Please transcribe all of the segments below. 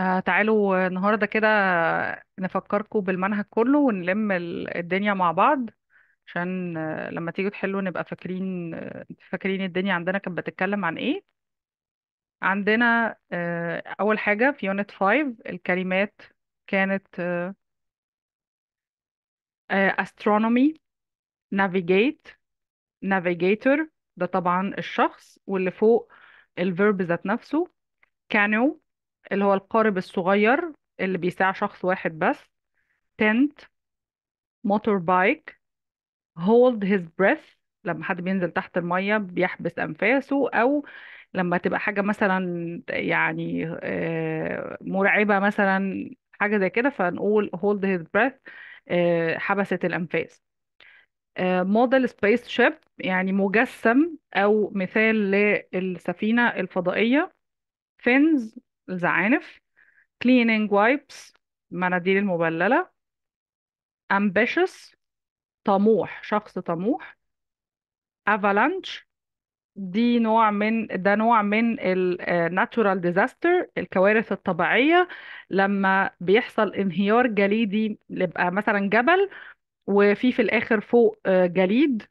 آه، تعالوا النهارده كده نفكركم بالمنهج كله ونلم الدنيا مع بعض عشان آه، لما تيجوا تحلوا نبقى فاكرين آه، فاكرين الدنيا عندنا كانت بتتكلم عن ايه عندنا اول حاجة في يونت 5 الكلمات كانت astronomy navigate navigator ده طبعا الشخص واللي فوق الفيرب ذات نفسه كانو اللي هو القارب الصغير اللي بيساع شخص واحد بس tent موتور بايك hold his breath لما حد بينزل تحت المية بيحبس أنفاسه أو لما تبقى حاجة مثلا يعني آه، مرعبة مثلا حاجة زي كده فنقول hold his breath آه، حبست الأنفاس موديل سبيس شيب يعني مجسم أو مثال للسفينة الفضائية fins الزعانف cleaning wipes مناديل المبللة ambitious طموح شخص طموح avalanche دي نوع من ده نوع من ال آه، natural disaster الكوارث الطبيعية لما بيحصل انهيار جليدي يبقى مثلا جبل وفي في الآخر فوق آه، جليد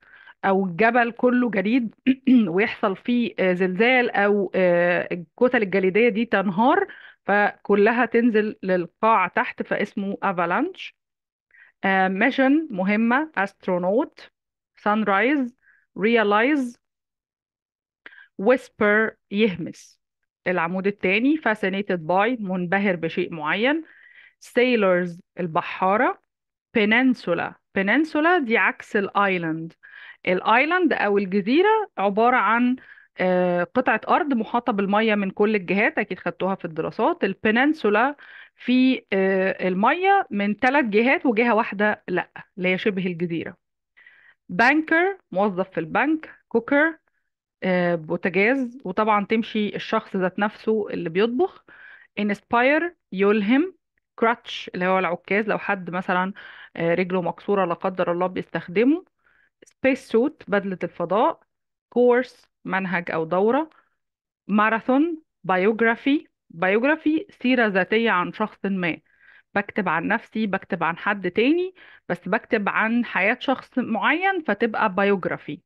او الجبل كله جليد ويحصل فيه آه، زلزال او آه، الكتل الجليديه دي تنهار فكلها تنزل للقاع تحت فاسمه افالانش ميشن آه، مهمه استرونوت سان رايز ريلايز ويسبر يهمس العمود الثاني فاسينيتد باي منبهر بشيء معين سيلرز البحاره بيننسولا بيننسولا دي عكس الايلاند الايلاند او الجزيره عباره عن آه، قطعة أرض محاطة بالمية من كل الجهات أكيد خدتوها في الدراسات البنانسولا في آه، المية من ثلاث جهات وجهة واحدة لأ اللي هي شبه الجزيرة بانكر موظف في البنك كوكر آه، بوتاجاز وطبعا تمشي الشخص ذات نفسه اللي بيطبخ انسباير يلهم كراتش اللي هو العكاز لو حد مثلا رجله مكسورة لا قدر الله بيستخدمه سبيس سوت بدلة الفضاء كورس منهج أو دورة ماراثون بايوغرافي بايوجرافي سيرة ذاتية عن شخص ما بكتب عن نفسي بكتب عن حد تاني بس بكتب عن حياة شخص معين فتبقى بايوغرافي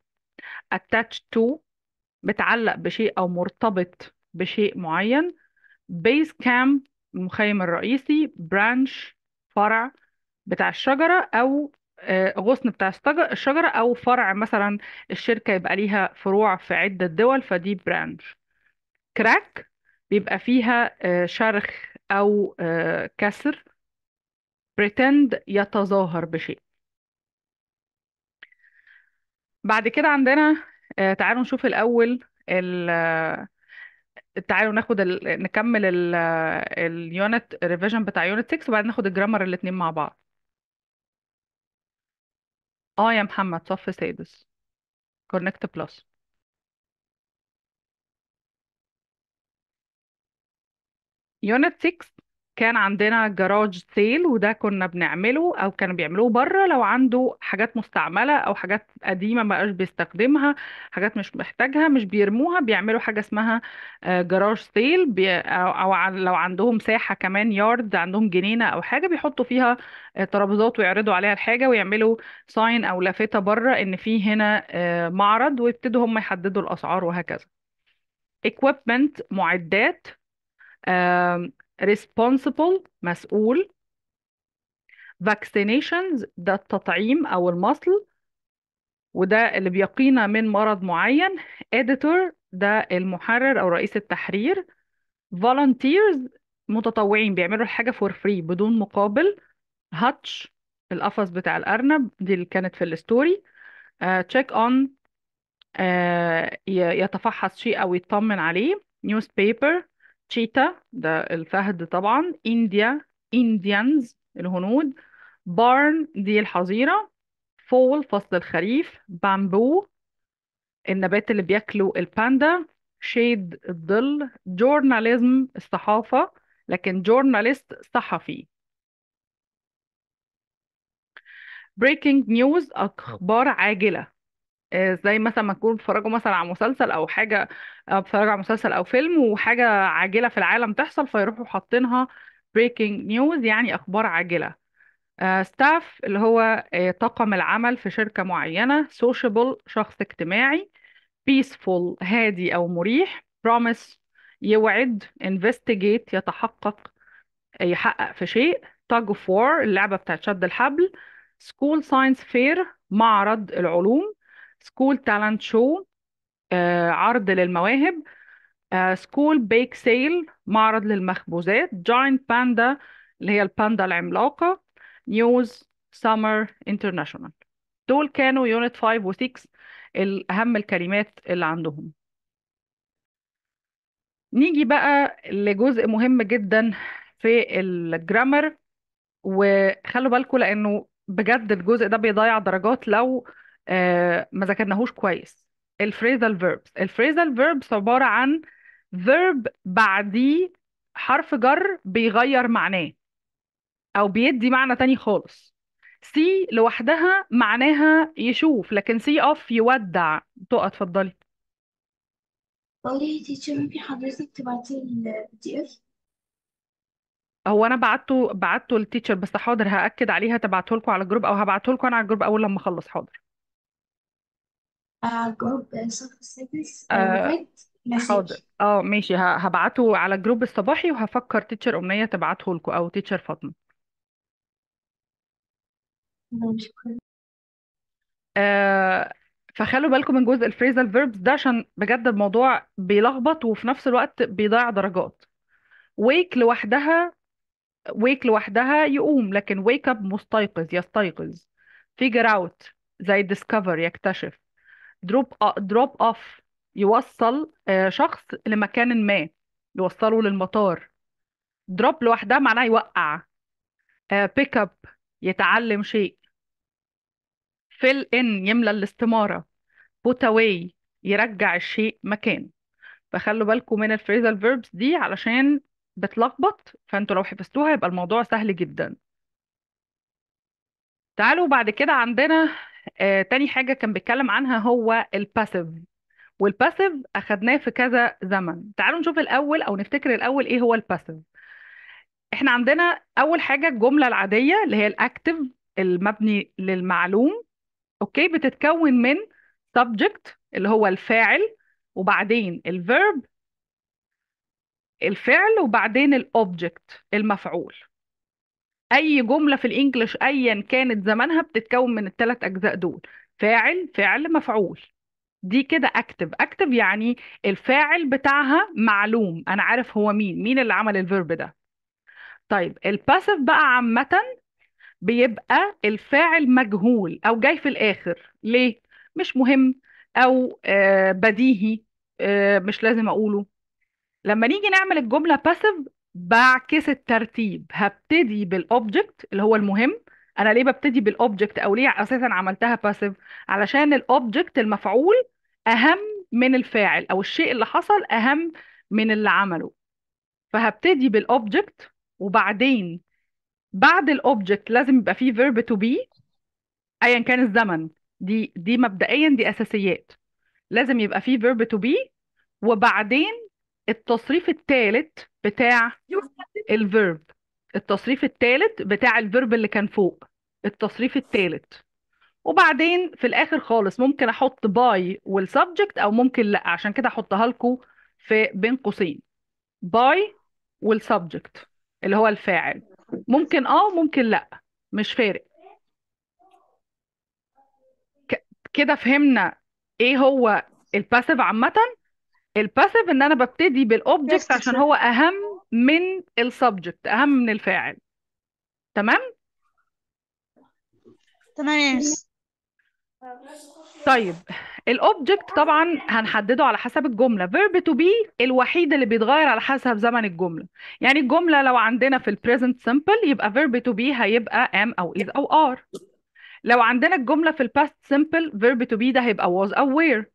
attached to متعلق بشيء أو مرتبط بشيء معين بيس كام المخيم الرئيسي برانش فرع بتاع الشجرة أو آه، غصن بتاع الشجرة أو فرع مثلا الشركة يبقى ليها فروع في عدة دول فدي برانش كراك بيبقى فيها آه، شرخ أو آه، كسر pretend يتظاهر بشيء بعد كده عندنا تعالوا نشوف الأول ال تعالوا ناخد ال... نكمل ال... اليونت ريفيجن بتاع يونت 6 وبعدين ناخد الجرامر الاتنين مع بعض اه يا محمد صف سادس كونكت بلس يونت 6 كان عندنا جراج سيل وده كنا بنعمله او كانوا بيعملوه بره لو عنده حاجات مستعمله او حاجات قديمه ما بقاش بيستخدمها حاجات مش محتاجها مش بيرموها بيعملوا حاجه اسمها جراج آه، سيل او أو لو عندهم ساحه كمان يارد عندهم جنينه او حاجه بيحطوا فيها آه، ترابيزات ويعرضوا عليها الحاجه ويعملوا ساين او لافته بره ان في هنا آه، معرض ويبتدوا هم يحددوا الاسعار وهكذا equipment معدات responsible مسؤول vaccinations ده التطعيم أو المصل وده اللي بيقينا من مرض معين editor ده المحرر أو رئيس التحرير volunteers متطوعين بيعملوا الحاجة فور فري بدون مقابل hutch القفص بتاع الأرنب دي اللي كانت في الستوري uh, check on uh, يتفحص شيء أو يطمن عليه newspaper تشيتا ده الفهد طبعا انديا انديانز الهنود بارن دي الحظيرة فول فصل الخريف بامبو النبات اللي بياكله الباندا شيد الظل جورناليزم الصحافة لكن جورناليست صحفي breaking news أخبار عاجلة آه، زي مثلا ما تكونوا بيتفرجوا مثلا على مسلسل او حاجه آه، بيتفرجوا على مسلسل او فيلم وحاجه عاجله في العالم تحصل فيروحوا حاطينها بريكنج نيوز يعني اخبار عاجله ستاف آه، اللي هو آه، طاقم العمل في شركه معينه سوشيبل شخص اجتماعي بيسفول هادي او مريح promise يوعد investigate يتحقق يحقق في شيء تاج اوف war اللعبه بتاعت شد الحبل سكول ساينس فير معرض العلوم سكول تالنت شو عرض للمواهب سكول بيك سيل معرض للمخبوزات جاينت باندا اللي هي الباندا العملاقة نيوز سمر انترناشونال دول كانوا يونت 5 و 6 الأهم الكلمات اللي عندهم نيجي بقى لجزء مهم جدا في الجرامر وخلوا بالكم لأنه بجد الجزء ده بيضيع درجات لو آه، ما ذكرناهوش كويس الفريزال فيربس الفريزال فيربس عبارة عن فيرب بعديه حرف جر بيغير معناه أو بيدي معنى تاني خالص سي لوحدها معناها يشوف لكن سي أوف يودع تقى اتفضلي قولي تيتشر ممكن حضرتك تبعتي البي دي اف هو انا بعته بعته للتيتشر بس حاضر هاكد عليها تبعته لكم على الجروب او هبعته لكم انا على الجروب اول لما اخلص حاضر آه جروب صف السادس آه،, آه، حاضر اه ماشي هبعته على الجروب الصباحي وهفكر تيتشر أمنية تبعته لكم أو تيتشر فاطمة شكرا آه فخلوا بالكم من جزء الفريزال فيربس ده عشان بجد الموضوع بيلخبط وفي نفس الوقت بيضيع درجات ويك لوحدها ويك لوحدها يقوم لكن ويك اب مستيقظ يستيقظ فيجر اوت زي ديسكفر يكتشف دروب دروب اوف يوصل آه، شخص لمكان ما يوصله للمطار دروب لوحدها معناها يوقع بيك آه، اب يتعلم شيء فيل ان يملى الاستمارة بوت اواي يرجع الشيء مكانه فخلوا بالكم من الفريزال فيربس دي علشان بتلخبط فانتوا لو حفظتوها يبقى الموضوع سهل جدا تعالوا بعد كده عندنا آه، تاني حاجة كان بيتكلم عنها هو الباسيف والباسيف أخدناه في كذا زمن تعالوا نشوف الأول أو نفتكر الأول إيه هو الباسيف إحنا عندنا أول حاجة الجملة العادية اللي هي الأكتف المبني للمعلوم أوكي بتتكون من subject اللي هو الفاعل وبعدين الفيرب الفعل وبعدين الأوبجكت المفعول اي جمله في الانجليش ايا كانت زمانها بتتكون من الثلاث اجزاء دول فاعل فعل مفعول دي كده اكتف اكتف يعني الفاعل بتاعها معلوم انا عارف هو مين مين اللي عمل الفيرب ده طيب الباسف بقى عامه بيبقى الفاعل مجهول او جاي في الاخر ليه مش مهم او آه، بديهي آه، مش لازم اقوله لما نيجي نعمل الجمله باسف بعكس الترتيب هبتدي بالاوبجكت اللي هو المهم انا ليه ببتدي بالاوبجكت او ليه اساسا عملتها باسيف علشان الاوبجكت المفعول اهم من الفاعل او الشيء اللي حصل اهم من اللي عمله فهبتدي بالاوبجكت وبعدين بعد الاوبجكت لازم يبقى فيه فيرب تو بي ايا كان الزمن دي دي مبدئيا دي اساسيات لازم يبقى فيه فيرب تو بي وبعدين التصريف الثالث بتاع الفيرب التصريف الثالث بتاع الفيرب اللي كان فوق التصريف الثالث وبعدين في الاخر خالص ممكن احط باي والسبجكت او ممكن لا عشان كده احطها لكم في بين قوسين باي والسبجكت اللي هو الفاعل ممكن اه ممكن لا مش فارق كده فهمنا ايه هو الباسيف عامه الباسيف ان انا ببتدي بالاوبجكت عشان هو اهم من السبجكت اهم من الفاعل تمام تمام طيب الاوبجكت طبعا هنحدده على حسب الجمله فيرب تو بي الوحيد اللي بيتغير على حسب زمن الجمله يعني الجمله لو عندنا في البريزنت سمبل يبقى فيرب تو بي هيبقى ام او از او ار لو عندنا الجمله في الباست سمبل فيرب تو بي ده هيبقى was او were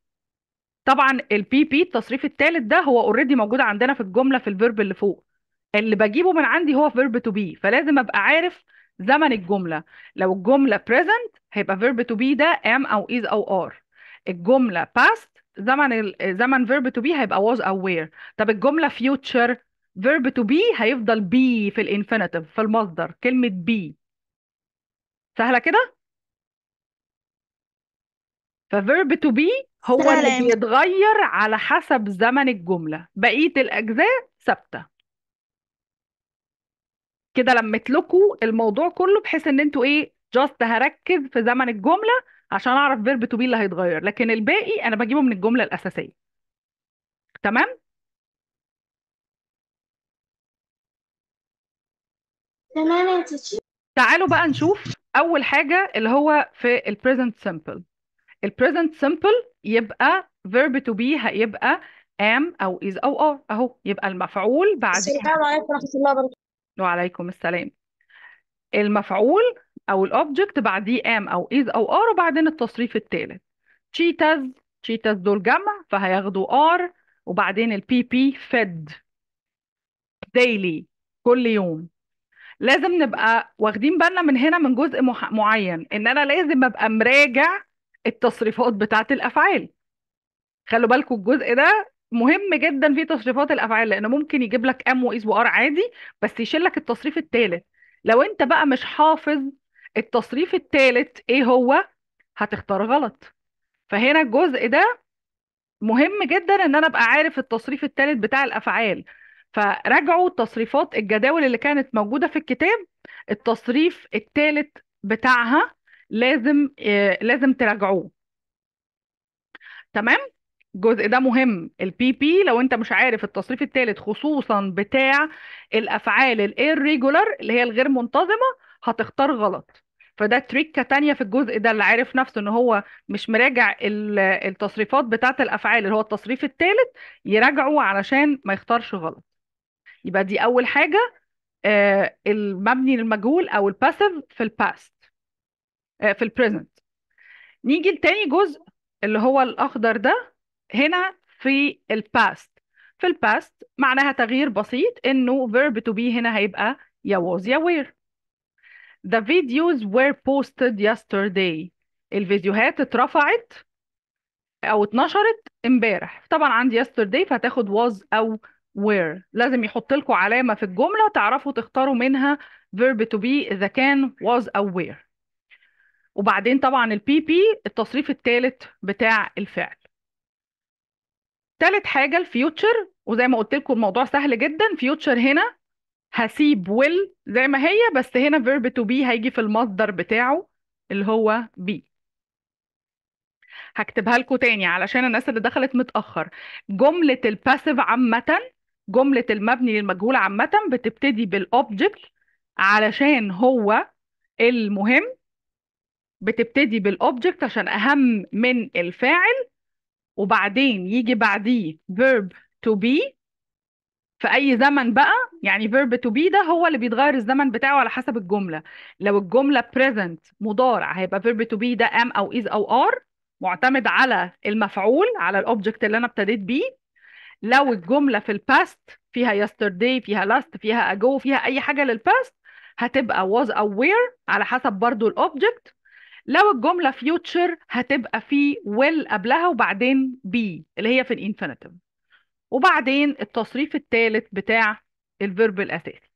طبعا البي بي التصريف الثالث ده هو اوريدي موجود عندنا في الجمله في الفيرب اللي فوق اللي بجيبه من عندي هو فيرب تو بي فلازم ابقى عارف زمن الجمله لو الجمله بريزنت هيبقى فيرب تو بي ده ام او از او ار الجمله باست زمن زمن فيرب تو بي هيبقى واز او وير طب الجمله فيوتشر فيرب تو بي هيفضل بي في الانفينيتيف في المصدر كلمه بي سهله كده فverb to be هو اللي بيتغير على حسب زمن الجملة بقية الأجزاء ثابتة كده لميت لكم الموضوع كله بحيث ان انتوا ايه جاست هركز في زمن الجملة عشان اعرف verb to be اللي هيتغير لكن الباقي انا بجيبه من الجملة الأساسية تمام تمام يا تعالوا بقى نشوف اول حاجة اللي هو في ال present simple ال present simple يبقى verb to be هيبقى am او is او are اهو يبقى المفعول بعد السلام عليكم ورحمة الله وبركاته وعليكم السلام المفعول او الاوبجكت بعديه am او is او are وبعدين التصريف الثالث تشيتاز تشيتاز دول جمع فهياخدوا ار وبعدين ال بي فيد daily كل يوم لازم نبقى واخدين بالنا من هنا من جزء معين ان انا لازم ابقى مراجع التصريفات بتاعة الأفعال خلوا بالكم الجزء ده مهم جدا في تصريفات الأفعال لأنه ممكن يجيب لك أم وإيز وآر عادي بس يشيل لك التصريف الثالث لو أنت بقى مش حافظ التصريف الثالث إيه هو هتختار غلط فهنا الجزء ده مهم جدا ان انا ابقى عارف التصريف الثالث بتاع الافعال فراجعوا تصريفات الجداول اللي كانت موجوده في الكتاب التصريف الثالث بتاعها لازم آه، لازم تراجعوه تمام الجزء ده مهم البي بي لو انت مش عارف التصريف الثالث خصوصا بتاع الافعال الايريجولار اللي هي الغير منتظمه هتختار غلط فده تريكه تانية في الجزء ده اللي عارف نفسه ان هو مش مراجع التصريفات بتاعه الافعال اللي هو التصريف الثالث يراجعه علشان ما يختارش غلط يبقى دي اول حاجه آه، المبني للمجهول او الباسيف في الباست آه، في البريزنت نيجي لتاني جزء اللي هو الأخضر ده هنا في الباست في الباست معناها تغيير بسيط إنه verb to be هنا هيبقى يا was يا were The videos were posted yesterday الفيديوهات اترفعت أو اتنشرت امبارح طبعا عندي yesterday فهتاخد was أو were لازم يحط لكم علامة في الجملة تعرفوا تختاروا منها verb to be إذا كان was أو were وبعدين طبعا البي بي التصريف الثالث بتاع الفعل ثالث حاجة الفيوتشر وزي ما قلت لكم الموضوع سهل جدا فيوتشر هنا هسيب will زي ما هي بس هنا verb to be هيجي في المصدر بتاعه اللي هو بي هكتبها لكم تاني علشان الناس اللي دخلت متأخر جملة الباسيف عامة جملة المبني للمجهول عامة بتبتدي بالأوبجكت علشان هو المهم بتبتدي بالاوبجكت عشان اهم من الفاعل وبعدين يجي بعديه verb to be في اي زمن بقى يعني verb to be ده هو اللي بيتغير الزمن بتاعه على حسب الجمله لو الجمله present مضارع هيبقى verb to be ده am او is او are معتمد على المفعول على الاوبجكت اللي انا ابتديت بيه لو الجمله في الباست فيها yesterday فيها last فيها ago فيها اي حاجه للباست هتبقى was او على حسب برضو الاوبجكت لو الجملة future هتبقى في will قبلها وبعدين be اللي هي في الانفينيتيف وبعدين التصريف الثالث بتاع الفيرب الأساسي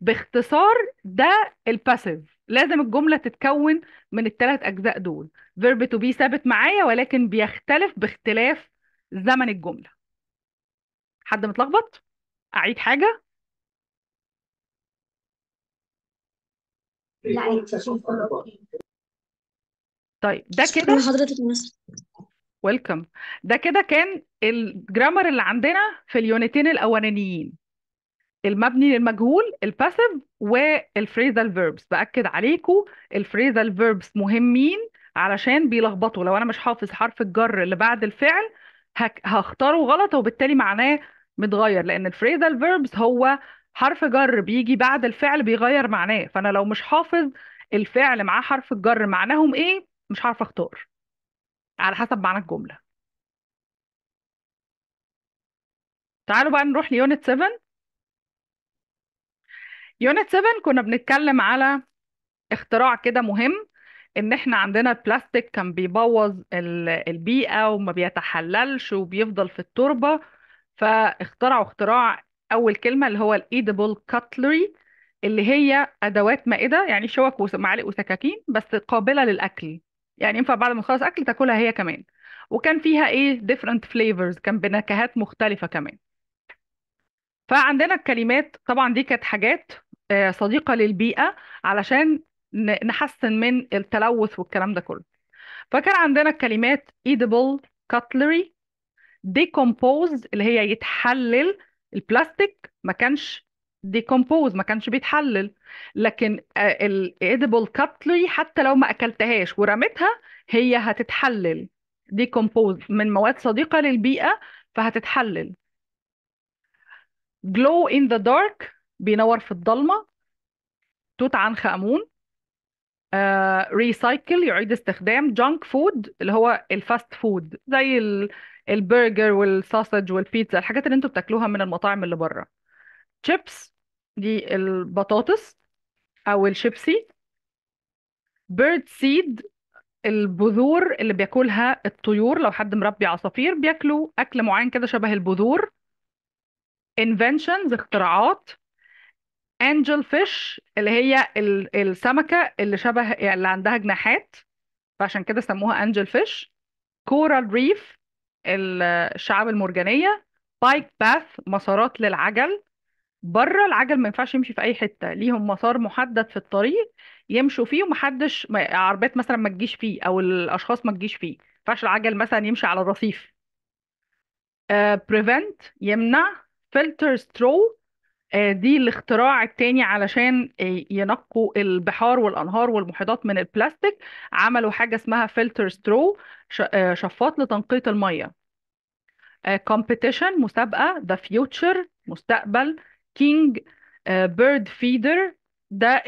باختصار ده الباسيف لازم الجملة تتكون من الثلاث أجزاء دول فيرب تو بي ثابت معايا ولكن بيختلف باختلاف زمن الجملة حد متلخبط؟ أعيد حاجة؟ لا طيب ده كده شكرا لحضرتك مصر ويلكم ده كده كان الجرامر اللي عندنا في اليونتين الاولانيين المبني للمجهول الباسيف والفريزال فيربس باكد عليكم الفريزال فيربس مهمين علشان بيلخبطوا لو انا مش حافظ حرف الجر اللي بعد الفعل هختاره غلط وبالتالي معناه متغير لان الفريزال فيربس هو حرف جر بيجي بعد الفعل بيغير معناه فانا لو مش حافظ الفعل معاه حرف الجر معناهم ايه مش عارفة اختار على حسب معنى الجملة تعالوا بقى نروح ليونت 7 يونت 7 كنا بنتكلم على اختراع كده مهم ان احنا عندنا البلاستيك كان بيبوظ البيئة وما بيتحللش وبيفضل في التربة فاخترعوا اختراع اول كلمة اللي هو الايدبل كاتلري اللي هي ادوات مائدة يعني شوك ومعالق وسكاكين بس قابلة للاكل يعني ينفع بعد ما تخلص اكل تاكلها هي كمان وكان فيها ايه ديفرنت فليفرز كان بنكهات مختلفة كمان فعندنا الكلمات طبعا دي كانت حاجات آه، صديقة للبيئة علشان نحسن من التلوث والكلام ده كله فكان عندنا الكلمات edible cutlery decompose اللي هي يتحلل البلاستيك ما كانش ديكومبوز ما كانش بيتحلل لكن آه، الايديبل كاتلي حتى لو ما اكلتهاش ورميتها هي هتتحلل ديكومبوز من مواد صديقة للبيئة فهتتحلل glow in the dark بينور في الضلمة توت عنخ آمون ريسايكل آه، uh, يعيد استخدام جانك فود اللي هو الفاست فود زي البرجر والساسج والبيتزا الحاجات اللي انتوا بتاكلوها من المطاعم اللي بره شيبس دي البطاطس او الشيبسي بيرد سيد البذور اللي بياكلها الطيور لو حد مربي عصافير بياكلوا اكل معين كده شبه البذور انفنشنز اختراعات انجل فيش اللي هي السمكة اللي شبه يعني اللي عندها جناحات فعشان كده سموها انجل فيش كورال ريف الشعاب المرجانية بايك باث مسارات للعجل بره العجل ما ينفعش يمشي في اي حته ليهم مسار محدد في الطريق يمشوا فيه ومحدش ما- عربيات مثلا ما تجيش فيه او الاشخاص ما تجيش فيه ما ينفعش العجل مثلا يمشي على الرصيف بريفنت آه، يمنع فلتر سترو آه، دي الاختراع التاني علشان آه، ينقوا البحار والانهار والمحيطات من البلاستيك عملوا حاجه اسمها فلتر سترو شفاط لتنقيه الميه كومبيتيشن مسابقه ذا فيوتشر مستقبل كينج بيرد فيدر ده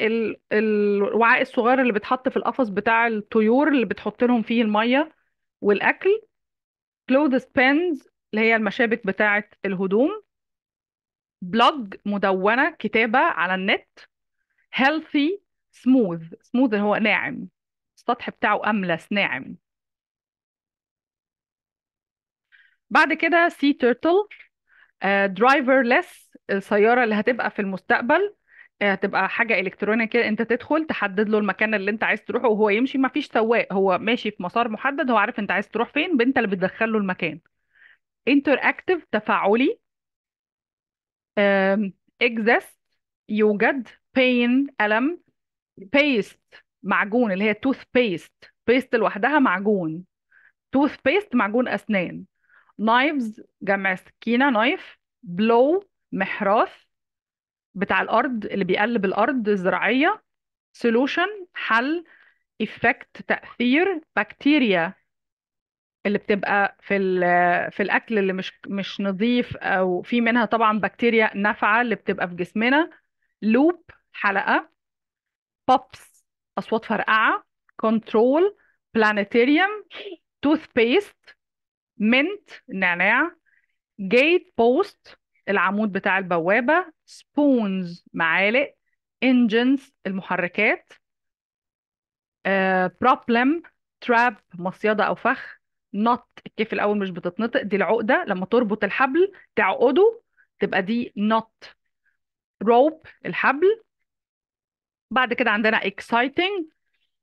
الوعاء الصغير اللي بيتحط في القفص بتاع الطيور اللي بتحط لهم فيه الميه والاكل clothes pins اللي هي المشابك بتاعه الهدوم بلوج مدونه كتابه على النت healthy smooth smooth هو ناعم السطح بتاعه املس ناعم بعد كده سي تيرتل آه، driverless السيارة اللي هتبقى في المستقبل آه، هتبقى حاجة إلكترونية كده أنت تدخل تحدد له المكان اللي أنت عايز تروحه وهو يمشي ما فيش سواق هو ماشي في مسار محدد هو عارف أنت عايز تروح فين أنت اللي بتدخل له المكان انتر أكتف تفاعلي اكزست يوجد بين ألم بيست معجون اللي هي توث بيست بيست لوحدها معجون توث بيست معجون أسنان نايفز جمع سكينة نايف بلو محراث بتاع الارض اللي بيقلب الارض الزراعيه سولوشن حل افكت تاثير بكتيريا اللي بتبقى في في الاكل اللي مش مش نظيف او في منها طبعا بكتيريا نافعه اللي بتبقى في جسمنا لوب حلقه بوبس اصوات فرقعه كنترول بلانيتيريوم توث بيست منت نعناع جيت بوست العمود بتاع البوابة spoons معالق engines المحركات آه، problem trap مصيدة أو فخ not الكيف الأول مش بتتنطق دي العقدة لما تربط الحبل تعقده تبقى دي not rope الحبل بعد كده عندنا exciting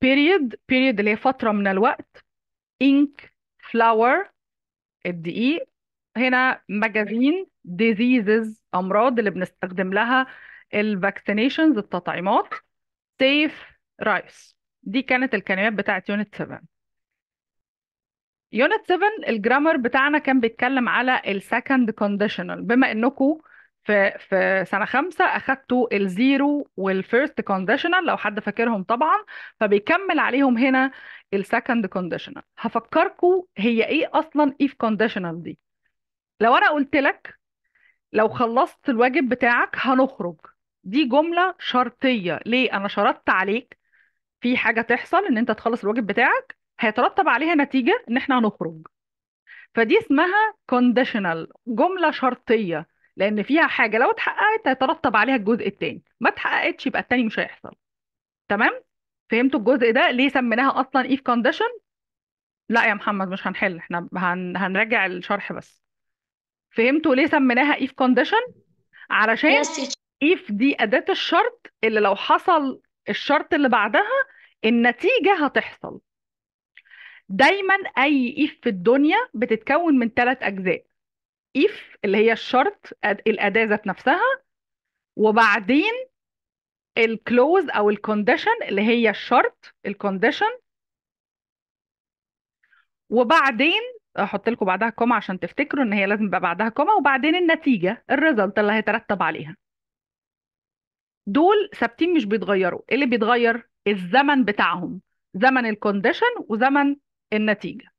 period period اللي هي فترة من الوقت ink flower الدقيق هنا مجازين ديزيزز امراض اللي بنستخدم لها الفاكسينيشنز التطعيمات سيف رايس دي كانت الكلمات بتاعت يونت 7 يونت 7 الجرامر بتاعنا كان بيتكلم على السكند كونديشنال بما انكم في في سنه خمسه اخدتوا الزيرو والفيرست كونديشنال لو حد فاكرهم طبعا فبيكمل عليهم هنا السكند كونديشنال هفكركم هي ايه اصلا ايف كونديشنال دي لو انا قلت لك لو خلصت الواجب بتاعك هنخرج دي جملة شرطية ليه انا شرطت عليك في حاجة تحصل ان انت تخلص الواجب بتاعك هيترتب عليها نتيجة ان احنا هنخرج فدي اسمها conditional جملة شرطية لان فيها حاجة لو اتحققت هيترتب عليها الجزء التاني ما اتحققتش يبقى التاني مش هيحصل تمام فهمتوا الجزء ده ليه سميناها اصلا if condition لا يا محمد مش هنحل احنا هن... هنراجع الشرح بس فهمتوا ليه سميناها if condition علشان yes, if دي أداة الشرط اللي لو حصل الشرط اللي بعدها النتيجة هتحصل دايما أي if في الدنيا بتتكون من ثلاث أجزاء if اللي هي الشرط الأداة ذات نفسها وبعدين الكلوز أو الكونديشن اللي هي الشرط الكونديشن وبعدين احط لكم بعدها كوما عشان تفتكروا ان هي لازم يبقى بعدها كوما وبعدين النتيجه الريزلت اللي هيترتب عليها دول ثابتين مش بيتغيروا ايه اللي بيتغير الزمن بتاعهم زمن الكونديشن وزمن النتيجه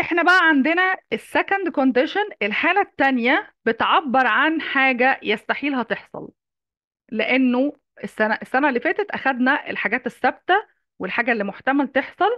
احنا بقى عندنا السكند كونديشن الحاله الثانيه بتعبر عن حاجه يستحيل هتحصل لانه السنه السنه اللي فاتت اخذنا الحاجات الثابته والحاجه اللي محتمل تحصل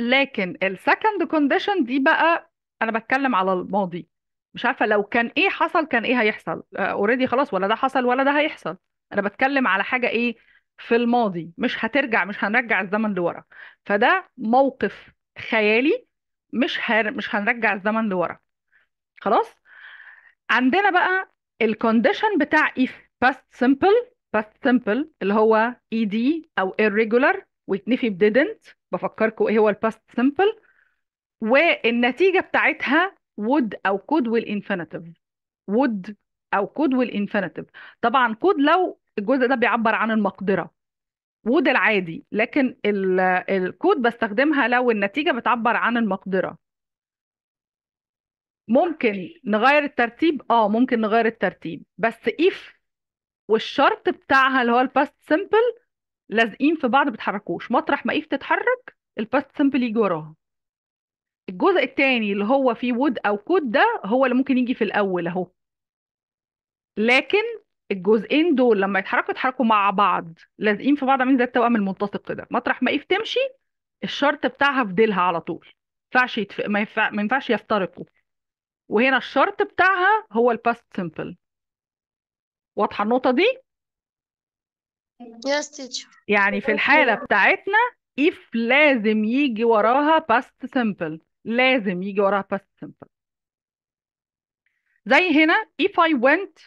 لكن السكند كونديشن دي بقى انا بتكلم على الماضي مش عارفه لو كان ايه حصل كان ايه هيحصل اوريدي آه، خلاص ولا ده حصل ولا ده هيحصل انا بتكلم على حاجه ايه في الماضي مش هترجع مش هنرجع الزمن لورا فده موقف خيالي مش هر... مش هنرجع الزمن لورا خلاص عندنا بقى الكونديشن بتاع if باست سمبل باست سمبل اللي هو اي e دي او irregular ويتنفي ب didn't بفكركم ايه هو الباست simple والنتيجة بتاعتها would أو could والإنفينيتيف would أو could والإنفينيتيف طبعا could لو الجزء ده بيعبر عن المقدرة would العادي لكن الكود بستخدمها لو النتيجة بتعبر عن المقدرة ممكن نغير الترتيب اه ممكن نغير الترتيب بس if والشرط بتاعها اللي هو الباست سمبل لازقين في بعض ما بيتحركوش مطرح ما ايف تتحرك الباست سمبل يجي وراها الجزء الثاني اللي هو فيه وود او كود ده هو اللي ممكن يجي في الاول اهو لكن الجزئين دول لما يتحركوا يتحركوا مع بعض لازقين في بعض عاملين زي التوأم الملتصق كده مطرح ما ايف تمشي الشرط بتاعها في ديلها على طول ينفعش يتف... ما, ينفعش ما ينفعش يفترقوا وهنا الشرط بتاعها هو الباست سمبل واضحه النقطه دي Yes, teacher. يعني في الحالة بتاعتنا if لازم يجي وراها past simple لازم يجي وراها past simple زي هنا if I went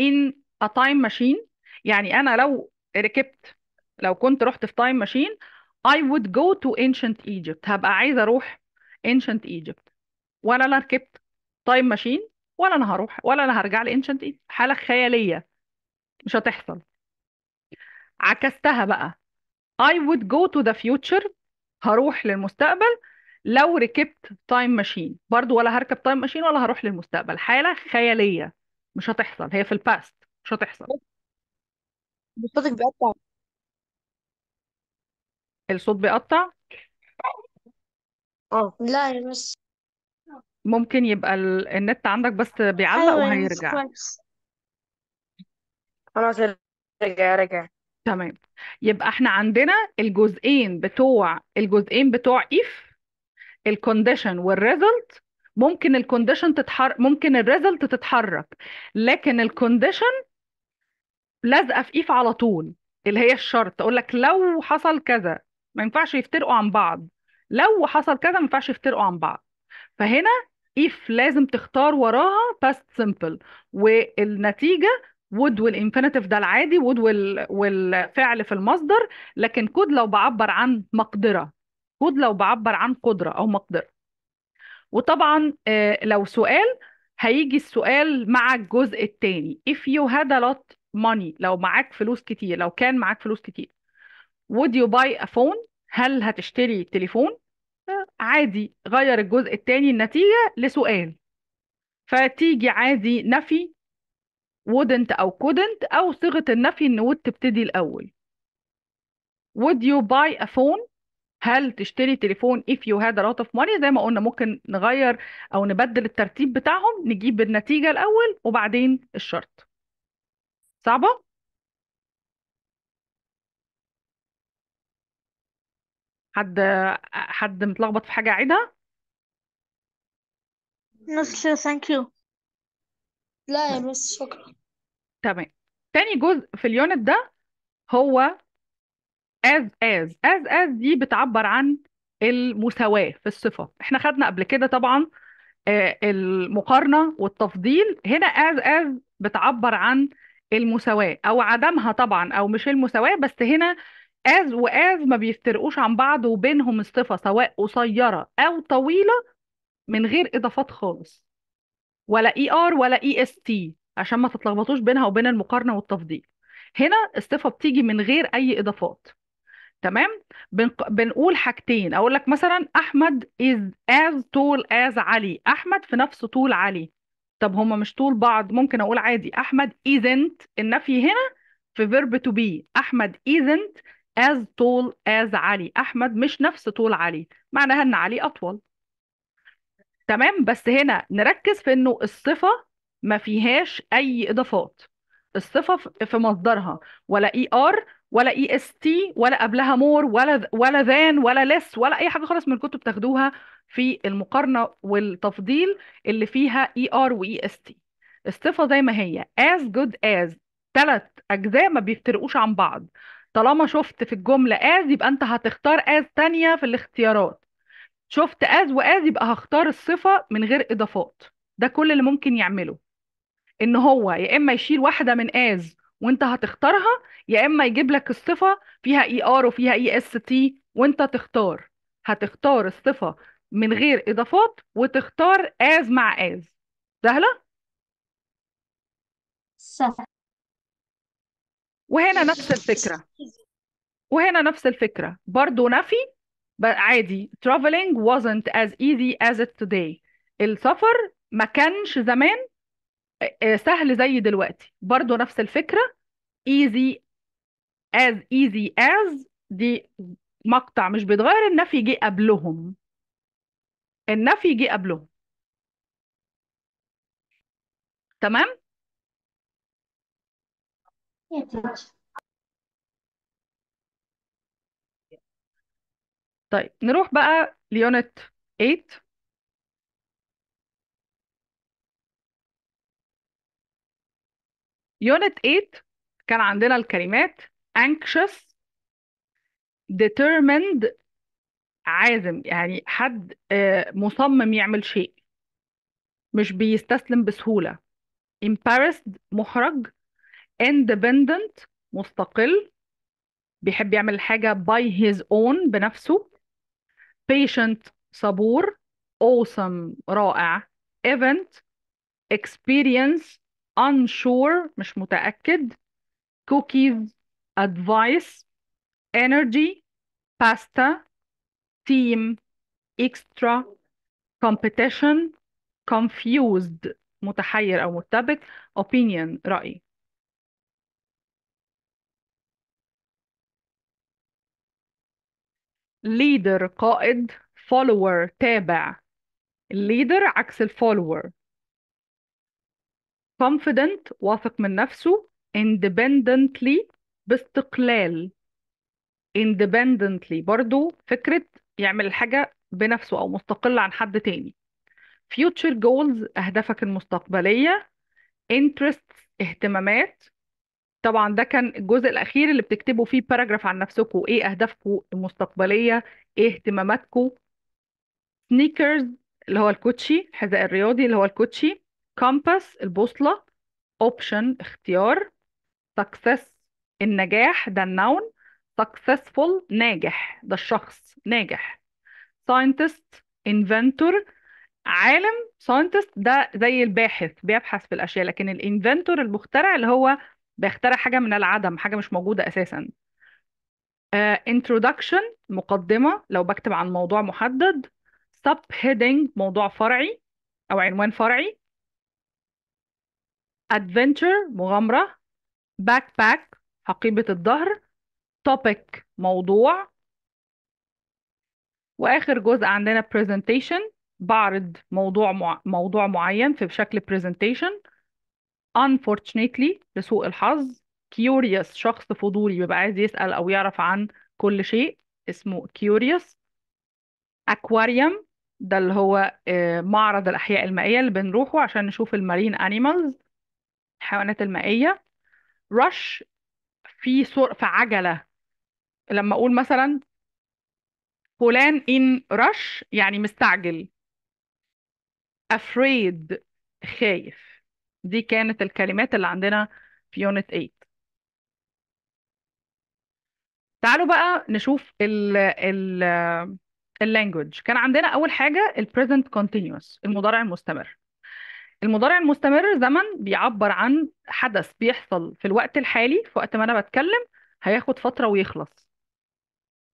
in a time machine يعني أنا لو ركبت لو كنت رحت في time machine I would go to ancient Egypt هبقى عايزة أروح ancient Egypt ولا أنا ركبت time machine ولا أنا هروح ولا أنا هرجع ل ancient Egypt حالة خيالية مش هتحصل عكستها بقى I would go to the future هروح للمستقبل لو ركبت تايم ماشين برضو ولا هركب تايم ماشين ولا هروح للمستقبل حالة خيالية مش هتحصل هي في الباست مش هتحصل صوتك بيقطع الصوت بيقطع اه لا مش ممكن يبقى ال... النت عندك بس بيعلق وهيرجع خلاص رجع رجع تمام يبقى احنا عندنا الجزئين بتوع الجزئين بتوع if الكونديشن والريزلت ممكن الكونديشن تتحرك ممكن الريزلت تتحرك لكن الكونديشن لازقه في if على طول اللي هي الشرط اقول لك لو حصل كذا ما ينفعش يفترقوا عن بعض لو حصل كذا ما ينفعش يفترقوا عن بعض فهنا if لازم تختار وراها past simple والنتيجه would والانفينيتيف ده العادي would والفعل في المصدر لكن could لو بعبر عن مقدرة كود لو بعبر عن قدرة أو مقدرة وطبعا آه، لو سؤال هيجي السؤال مع الجزء الثاني if you had a lot money لو معاك فلوس كتير لو كان معاك فلوس كتير would you buy a phone هل هتشتري تليفون آه، عادي غير الجزء الثاني النتيجة لسؤال فتيجي عادي نفي wouldn't أو couldn't أو صيغة النفي إن would تبتدي الأول would you buy a phone هل تشتري تليفون if you had a lot of money زي ما قلنا ممكن نغير أو نبدل الترتيب بتاعهم نجيب النتيجة الأول وبعدين الشرط صعبة؟ حد حد متلخبط في حاجة أعيدها؟ no sir thank you لا يا بس شكرا تمام تاني جزء في اليونت ده هو as as as as دي بتعبر عن المساواة في الصفة احنا خدنا قبل كده طبعا آه، المقارنة والتفضيل هنا as as بتعبر عن المساواة أو عدمها طبعا أو مش المساواة بس هنا as وas ما بيفترقوش عن بعض وبينهم الصفة سواء قصيرة أو طويلة من غير إضافات خالص ولا اي e ار ولا اي اس تي عشان ما تتلخبطوش بينها وبين المقارنه والتفضيل هنا الصفه بتيجي من غير اي اضافات تمام بنق... بنقول حاجتين اقول لك مثلا احمد از از تول از علي احمد في نفس طول علي طب هما مش طول بعض ممكن اقول عادي احمد ايزنت النفي هنا في verb to be احمد ايزنت از تول از علي احمد مش نفس طول علي معناها ان علي اطول تمام بس هنا نركز في انه الصفه ما فيهاش اي اضافات الصفه في مصدرها ولا اي e ار ولا اي اس تي ولا قبلها مور ولا ولا ذان ولا لس ولا اي حاجه خالص من اللي كنتوا بتاخدوها في المقارنه والتفضيل اللي فيها اي ار واي اس تي الصفه زي ما هي as good as ثلاث اجزاء ما بيفترقوش عن بعض طالما شفت في الجمله as يبقى انت هتختار as تانية في الاختيارات شفت از واز يبقى هختار الصفه من غير اضافات ده كل اللي ممكن يعمله ان هو يا اما يشيل واحده من از وانت هتختارها يا اما يجيب لك الصفه فيها اي e ار وفيها اي اس تي وانت تختار هتختار الصفه من غير اضافات وتختار از مع از سهله سهله وهنا نفس الفكره وهنا نفس الفكره برضو نفي عادي traveling wasn't as easy as it today السفر ما كانش زمان آه، آه، سهل زي دلوقتي برضو نفس الفكرة easy as easy as دي مقطع مش بيتغير النفي جه قبلهم النفي جه قبلهم تمام؟ طيب نروح بقى ليونت 8 يونت 8 كان عندنا الكلمات anxious determined عازم يعني حد آه، مصمم يعمل شيء مش بيستسلم بسهولة embarrassed محرج independent مستقل بيحب يعمل الحاجة by his own بنفسه patient صبور awesome رائع event experience unsure مش متأكد cookies advice energy pasta team extra competition confused متحير أو مرتبك opinion رأي leader قائد follower تابع الليدر عكس الفولور confident واثق من نفسه independently باستقلال independently برضو فكرة يعمل الحاجة بنفسه أو مستقل عن حد تاني future goals أهدافك المستقبلية interests اهتمامات طبعا ده كان الجزء الأخير اللي بتكتبوا فيه باراجراف عن نفسكم إيه أهدافكم المستقبلية إيه اهتماماتكم سنيكرز اللي هو الكوتشي الحذاء الرياضي اللي هو الكوتشي كومباس البوصلة اوبشن اختيار سكسس النجاح ده النون سكسسفول ناجح ده الشخص ناجح ساينتست انفنتور عالم ساينتست ده زي الباحث بيبحث في الأشياء لكن الانفنتور المخترع اللي هو بيخترع حاجة من العدم حاجة مش موجودة أساسا uh, introduction مقدمة لو بكتب عن موضوع محدد sub heading موضوع فرعي أو عنوان فرعي adventure مغامرة backpack حقيبة الظهر topic موضوع وآخر جزء عندنا presentation بعرض موضوع مع... موضوع معين في شكل presentation unfortunately لسوء الحظ curious شخص فضولي بيبقى عايز يسأل أو يعرف عن كل شيء اسمه curious aquarium ده اللي هو آه، معرض الأحياء المائية اللي بنروحه عشان نشوف المارين animals الحيوانات المائية rush في سرعة في عجلة لما أقول مثلا فلان in rush يعني مستعجل afraid خايف دي كانت الكلمات اللي عندنا في يونت 8 تعالوا بقى نشوف ال ال اللانجوج كان عندنا اول حاجه البريزنت كونتينوس المضارع المستمر المضارع المستمر زمن بيعبر عن حدث بيحصل في الوقت الحالي في وقت ما انا بتكلم هياخد فتره ويخلص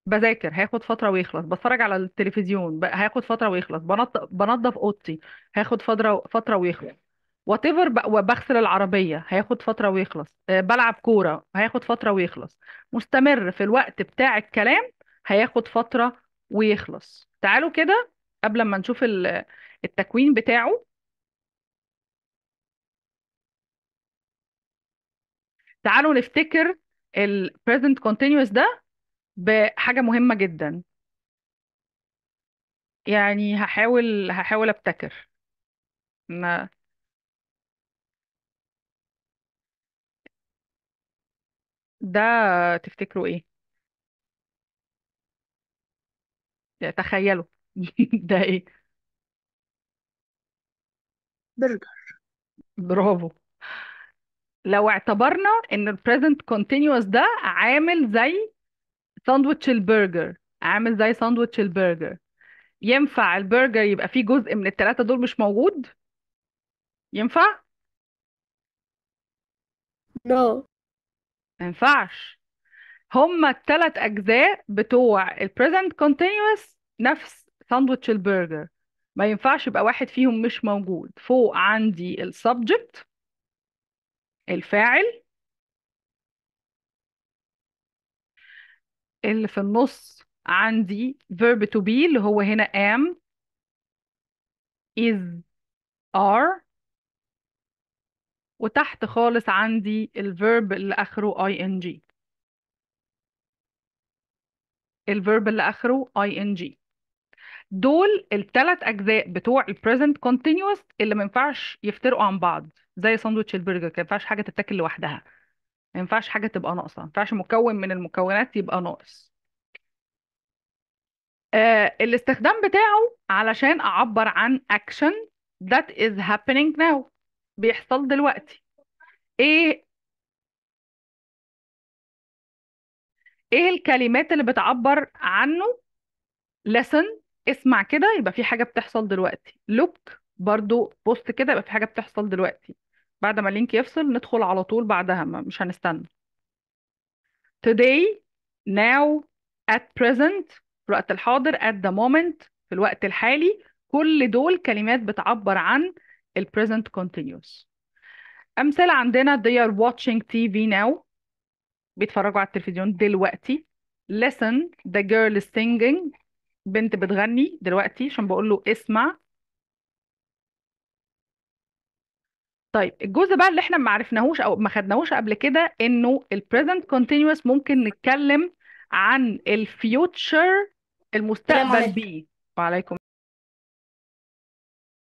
بذاكر هياخد فتره ويخلص بتفرج على التلفزيون هياخد فتره ويخلص بنظف اوضتي هياخد فتره فتره ويخلص وات ايفر وبغسل العربيه هياخد فتره ويخلص آه، بلعب كوره هياخد فتره ويخلص مستمر في الوقت بتاع الكلام هياخد فتره ويخلص تعالوا كده قبل ما نشوف التكوين بتاعه تعالوا نفتكر ال present continuous ده بحاجة مهمة جدا يعني هحاول هحاول أبتكر ما ده تفتكروا ايه تخيلوا ده ايه برجر برافو لو اعتبرنا ان البريزنت كونتينوس ده عامل زي ساندوتش البرجر عامل زي ساندوتش البرجر ينفع البرجر يبقى فيه جزء من التلاتة دول مش موجود ينفع no. ما ينفعش هما التلات أجزاء بتوع ال present continuous نفس ساندوتش البرجر ما ينفعش يبقى واحد فيهم مش موجود فوق عندي ال subject الفاعل اللي في النص عندي verb to be اللي هو هنا am is are وتحت خالص عندي الفيرب اللي آخره ing الفيرب اللي آخره ing دول التلات أجزاء بتوع البريزنت كونتينوس اللي ما ينفعش يفترقوا عن بعض زي ساندوتش البرجر ما ينفعش حاجة تتاكل لوحدها ما ينفعش حاجة تبقى ناقصة ما ينفعش مكون من المكونات يبقى ناقص آه الاستخدام بتاعه علشان أعبر عن action that is happening now بيحصل دلوقتي ايه ايه الكلمات اللي بتعبر عنه listen اسمع كده يبقى في حاجة بتحصل دلوقتي look برضو بوست كده يبقى في حاجة بتحصل دلوقتي بعد ما اللينك يفصل ندخل على طول بعدها مش هنستنى today now at present في الوقت الحاضر at the moment في الوقت الحالي كل دول كلمات بتعبر عن ال present continuous أمثلة عندنا they are watching TV now بيتفرجوا على التلفزيون دلوقتي listen the girl is singing بنت بتغني دلوقتي عشان بقول له اسمع طيب الجزء بقى اللي احنا ما عرفناهوش او ما خدناهوش قبل كده انه ال present continuous ممكن نتكلم عن الفيوتشر المستقبل بيه وعليكم